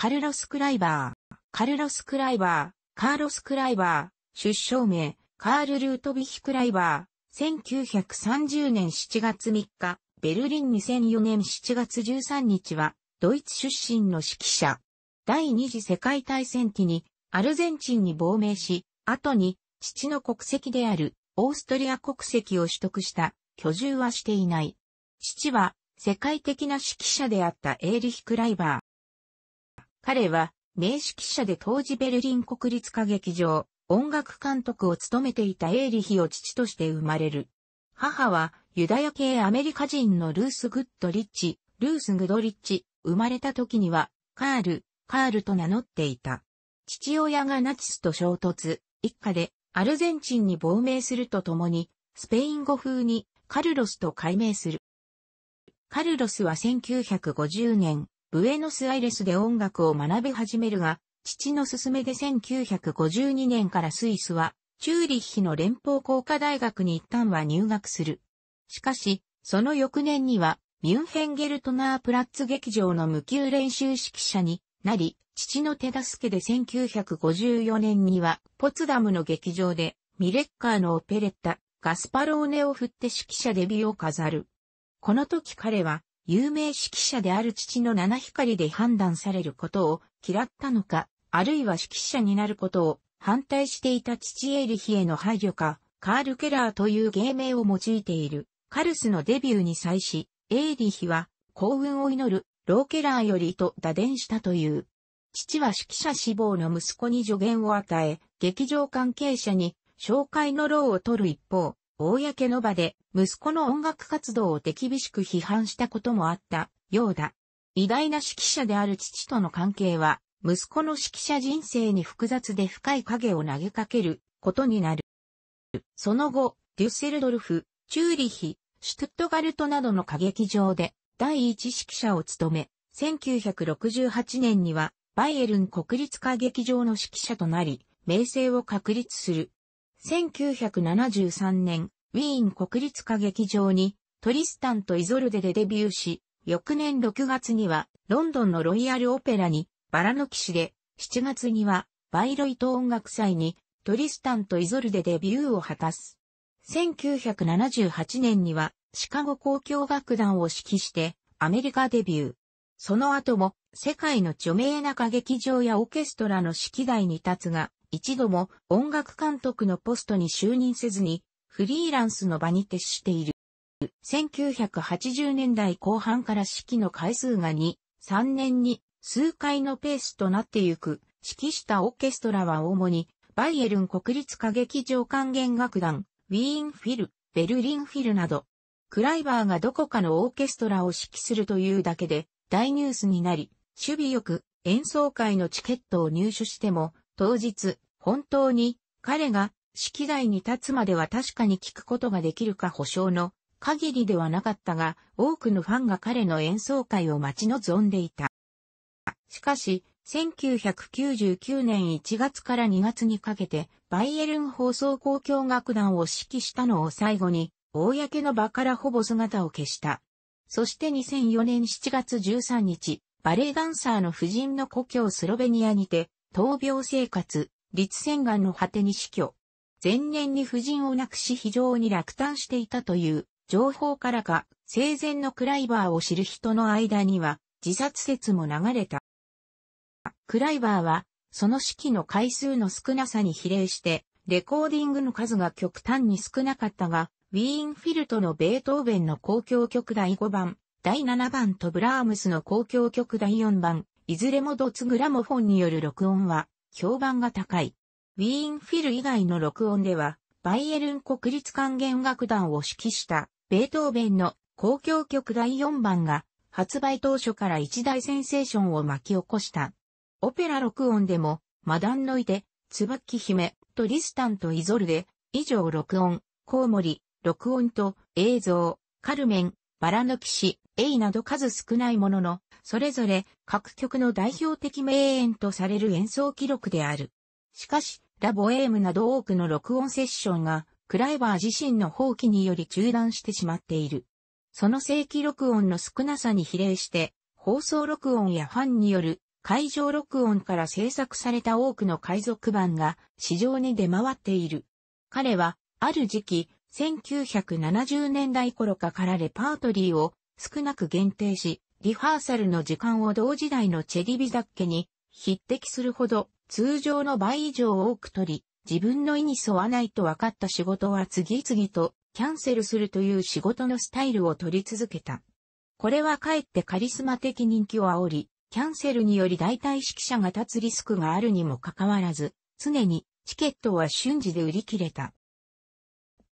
カルロス・クライバー、カルロス・クライバー、カーロス・クライバー、出生名、カール・ルートヴィヒ・クライバー、1930年7月3日、ベルリン2004年7月13日は、ドイツ出身の指揮者。第二次世界大戦期に、アルゼンチンに亡命し、後に、父の国籍である、オーストリア国籍を取得した、居住はしていない。父は、世界的な指揮者であったエーリヒ・クライバー。彼は名指揮者で当時ベルリン国立歌劇場、音楽監督を務めていたエーリヒを父として生まれる。母はユダヤ系アメリカ人のルース・グッドリッチ、ルース・グドリッチ、生まれた時には、カール、カールと名乗っていた。父親がナチスと衝突、一家でアルゼンチンに亡命するとともに、スペイン語風にカルロスと改名する。カルロスは1950年、ブエノスアイレスで音楽を学び始めるが、父の勧めで1952年からスイスは、チューリッヒの連邦工科大学に一旦は入学する。しかし、その翌年には、ミュンヘンゲルトナープラッツ劇場の無給練習指揮者になり、父の手助けで1954年には、ポツダムの劇場で、ミレッカーのオペレッタ、ガスパローネを振って指揮者デビューを飾る。この時彼は、有名指揮者である父の七光で判断されることを嫌ったのか、あるいは指揮者になることを反対していた父エリヒへの配慮か、カール・ケラーという芸名を用いている、カルスのデビューに際し、エーリヒは幸運を祈る、ローケラーよりと打電したという。父は指揮者志望の息子に助言を与え、劇場関係者に紹介の労を取る一方、公の場で息子の音楽活動を手厳しく批判したこともあったようだ。偉大な指揮者である父との関係は、息子の指揮者人生に複雑で深い影を投げかけることになる。その後、デュッセルドルフ、チューリヒ、シュトットガルトなどの歌劇場で第一指揮者を務め、1968年にはバイエルン国立歌劇場の指揮者となり、名声を確立する。1973年、ウィーン国立歌劇場にトリスタンとイゾルデでデビューし、翌年6月にはロンドンのロイヤルオペラにバラの騎士で、7月にはバイロイト音楽祭にトリスタンとイゾルデデビューを果たす。1978年にはシカゴ交響楽団を指揮してアメリカデビュー。その後も世界の著名な歌劇場やオーケストラの指揮台に立つが、一度も音楽監督のポストに就任せずに、フリーランスの場に徹している。1980年代後半から指揮の回数が2、3年に数回のペースとなってゆく、指揮したオーケストラは主に、バイエルン国立歌劇場管弦楽団、ウィーンフィル、ベルリンフィルなど、クライバーがどこかのオーケストラを指揮するというだけで大ニュースになり、守備よく演奏会のチケットを入手しても当日、本当に彼が式台に立つまでは確かに聞くことができるか保証の限りではなかったが、多くのファンが彼の演奏会を待ち望んでいた。しかし、1999年1月から2月にかけて、バイエルン放送交響楽団を指揮したのを最後に、公の場からほぼ姿を消した。そして2004年7月13日、バレエダンサーの夫人の故郷スロベニアにて、闘病生活、立腺がんの果てに死去。前年に夫人を亡くし非常に落胆していたという情報からか、生前のクライバーを知る人の間には自殺説も流れた。クライバーは、その式の回数の少なさに比例して、レコーディングの数が極端に少なかったが、ウィーンフィルトのベートーベンの公共曲第5番、第7番とブラームスの公共曲第4番、いずれもドツグラモフォンによる録音は評判が高い。ウィーンフィル以外の録音では、バイエルン国立管弦楽団を指揮したベートーベンの交響曲第4番が発売当初から一大センセーションを巻き起こした。オペラ録音でも、マダンノイで、椿姫、トリスタンとイゾルで、以上録音、コウモリ、録音と映像、カルメン、バラの騎士、A など数少ないものの、それぞれ各曲の代表的名演とされる演奏記録である。しかし、ラボエームなど多くの録音セッションが、クライバー自身の放棄により中断してしまっている。その正規録音の少なさに比例して、放送録音やファンによる会場録音から制作された多くの海賊版が市場に出回っている。彼は、ある時期、1970年代頃かからレパートリーを少なく限定し、リハーサルの時間を同時代のチェリビザッケに匹敵するほど通常の倍以上多く取り、自分の意に沿わないと分かった仕事は次々とキャンセルするという仕事のスタイルを取り続けた。これはかえってカリスマ的人気を煽り、キャンセルにより代替指揮者が立つリスクがあるにもかかわらず、常にチケットは瞬時で売り切れた。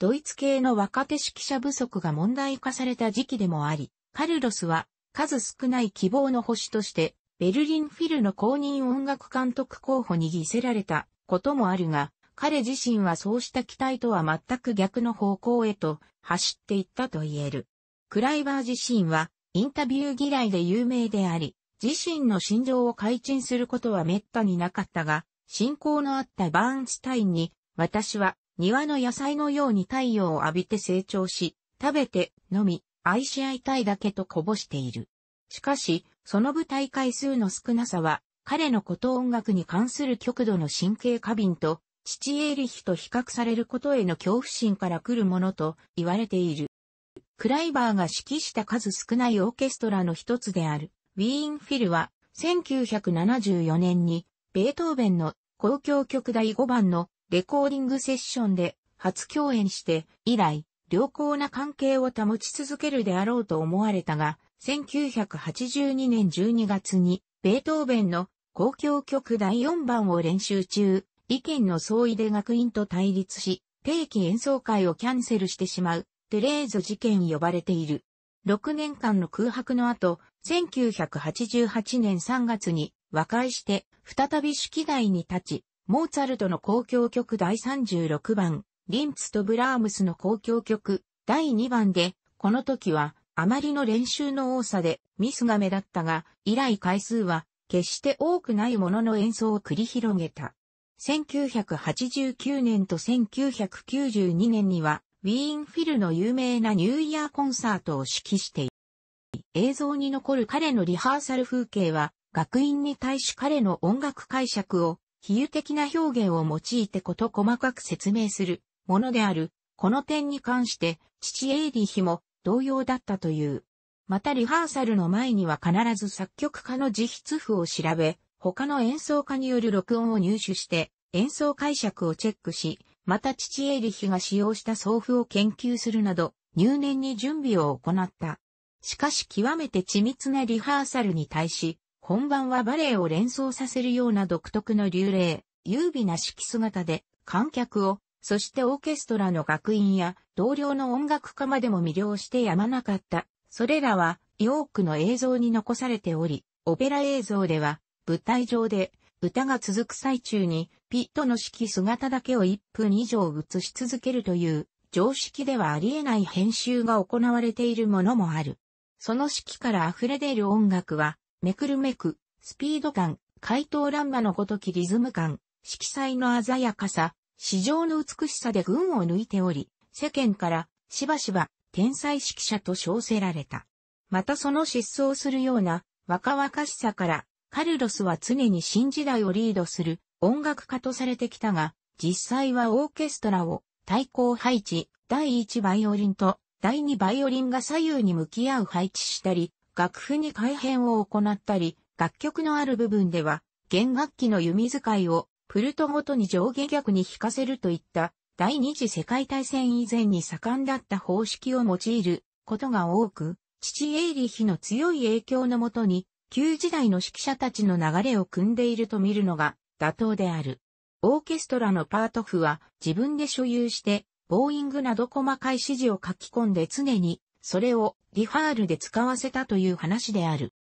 ドイツ系の若手指揮者不足が問題化された時期でもあり、カルロスは数少ない希望の星として、ベルリンフィルの公認音楽監督候補に偽せられたこともあるが、彼自身はそうした期待とは全く逆の方向へと走っていったと言える。クライバー自身はインタビュー嫌いで有名であり、自身の心情を改陳することは滅多になかったが、信仰のあったバーンスタインに、私は庭の野菜のように太陽を浴びて成長し、食べて、飲み、愛し合いたいだけとこぼしている。しかし、その舞台回数の少なさは、彼のこと音楽に関する極度の神経過敏と、父エリヒと比較されることへの恐怖心から来るものと言われている。クライバーが指揮した数少ないオーケストラの一つである、ウィーンフィルは、1974年に、ベートーベンの公共曲第5番のレコーディングセッションで初共演して以来、良好な関係を保ち続けるであろうと思われたが、1982年12月に、ベートーベンの公共曲第4番を練習中、意見の相違で学院と対立し、定期演奏会をキャンセルしてしまう、テレーゾ事件呼ばれている。6年間の空白の後、1988年3月に和解して、再び指揮台に立ち、モーツァルトの交響曲第36番、リンツとブラームスの交響曲第2番で、この時はあまりの練習の多さでミスが目立ったが、以来回数は決して多くないものの演奏を繰り広げた。1989年と1992年には、ウィーンフィルの有名なニューイヤーコンサートを指揮している。映像に残る彼のリハーサル風景は、学院に対し彼の音楽解釈を比喩的な表現を用いてこと細かく説明するものである。この点に関して、父エイリヒも同様だったという。またリハーサルの前には必ず作曲家の自筆譜を調べ、他の演奏家による録音を入手して、演奏解釈をチェックし、また父エイリヒが使用した奏付を研究するなど、入念に準備を行った。しかし極めて緻密なリハーサルに対し、本番はバレエを連想させるような独特の流麗、優美な式姿で、観客を、そしてオーケストラの学院や同僚の音楽家までも魅了してやまなかった。それらは、ヨークの映像に残されており、オペラ映像では、舞台上で、歌が続く最中に、ピットの式姿だけを1分以上映し続けるという、常識ではありえない編集が行われているものもある。その式から溢れ出る音楽は、めくるめく、スピード感、怪盗乱馬のごときリズム感、色彩の鮮やかさ、史上の美しさで群を抜いており、世間からしばしば天才指揮者と称せられた。またその失踪するような若々しさから、カルロスは常に新時代をリードする音楽家とされてきたが、実際はオーケストラを対抗配置、第1バイオリンと第2バイオリンが左右に向き合う配置したり、楽譜に改変を行ったり、楽曲のある部分では、弦楽器の弓使いをプルトごとに上下逆に弾かせるといった第二次世界大戦以前に盛んだった方式を用いることが多く、父エイリヒの強い影響のもとに、旧時代の指揮者たちの流れを組んでいると見るのが妥当である。オーケストラのパート譜は自分で所有して、ボーイングなど細かい指示を書き込んで常にそれをリファールで使わせたという話である。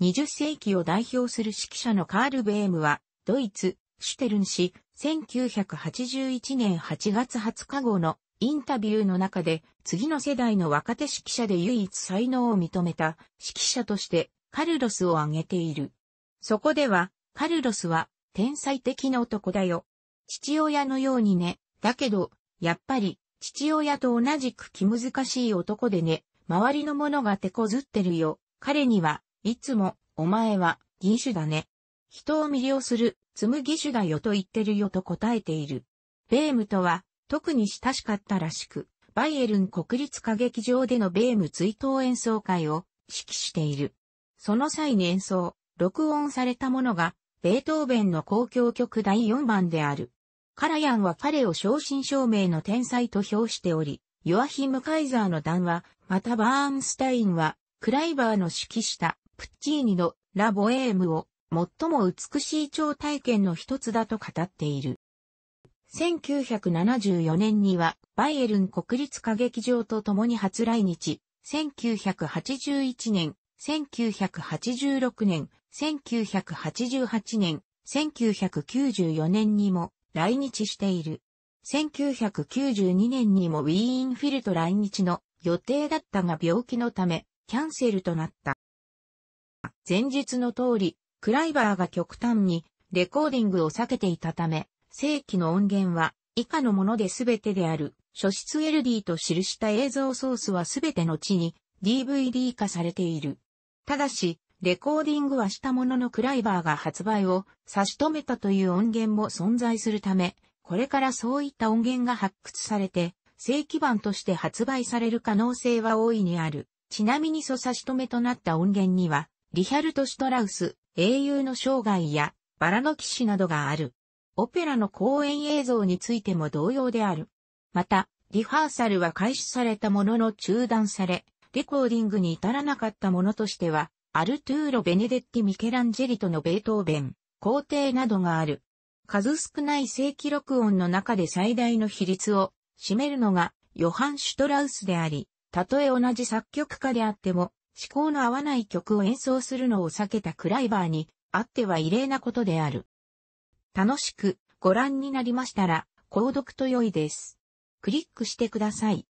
20世紀を代表する指揮者のカール・ベームは、ドイツ、シュテルン氏、1981年8月20日号のインタビューの中で、次の世代の若手指揮者で唯一才能を認めた指揮者としてカルロスを挙げている。そこでは、カルロスは天才的な男だよ。父親のようにね、だけど、やっぱり父親と同じく気難しい男でね、周りの者が手こずってるよ。彼には、いつも、お前は、義手だね。人を魅了する、紡ぎ手だよと言ってるよと答えている。ベームとは、特に親しかったらしく、バイエルン国立歌劇場でのベーム追悼演奏会を指揮している。その際に演奏、録音されたものが、ベートーベンの公共曲第4番である。カラヤンは彼を正真正銘の天才と評しており、ヨアヒム・カイザーの談話、またバーンスタインは、クライバーの指揮したプッチーニのラ・ボエームを最も美しい超体験の一つだと語っている。1974年にはバイエルン国立歌劇場と共に初来日、1981年、1986年、1988年、1994年にも来日している。1992年にもウィーンフィルト来日の予定だったが病気のため、キャンセルとなった。前日の通り、クライバーが極端にレコーディングを避けていたため、正規の音源は以下のもので全てである、初出 LD と記した映像ソースは全て後に DVD 化されている。ただし、レコーディングはしたもののクライバーが発売を差し止めたという音源も存在するため、これからそういった音源が発掘されて、正規版として発売される可能性は大いにある。ちなみに素差し止めとなった音源には、リヒャルト・シュトラウス、英雄の生涯や、バラの騎士などがある。オペラの公演映像についても同様である。また、リハーサルは開始されたものの中断され、レコーディングに至らなかったものとしては、アルトゥーロ・ベネデッティ・ミケランジェリとのベートーベン、皇帝などがある。数少ない正規録音の中で最大の比率を占めるのがヨハン・シュトラウスであり、たとえ同じ作曲家であっても、思考の合わない曲を演奏するのを避けたクライバーにあっては異例なことである。楽しくご覧になりましたら、購読と良いです。クリックしてください。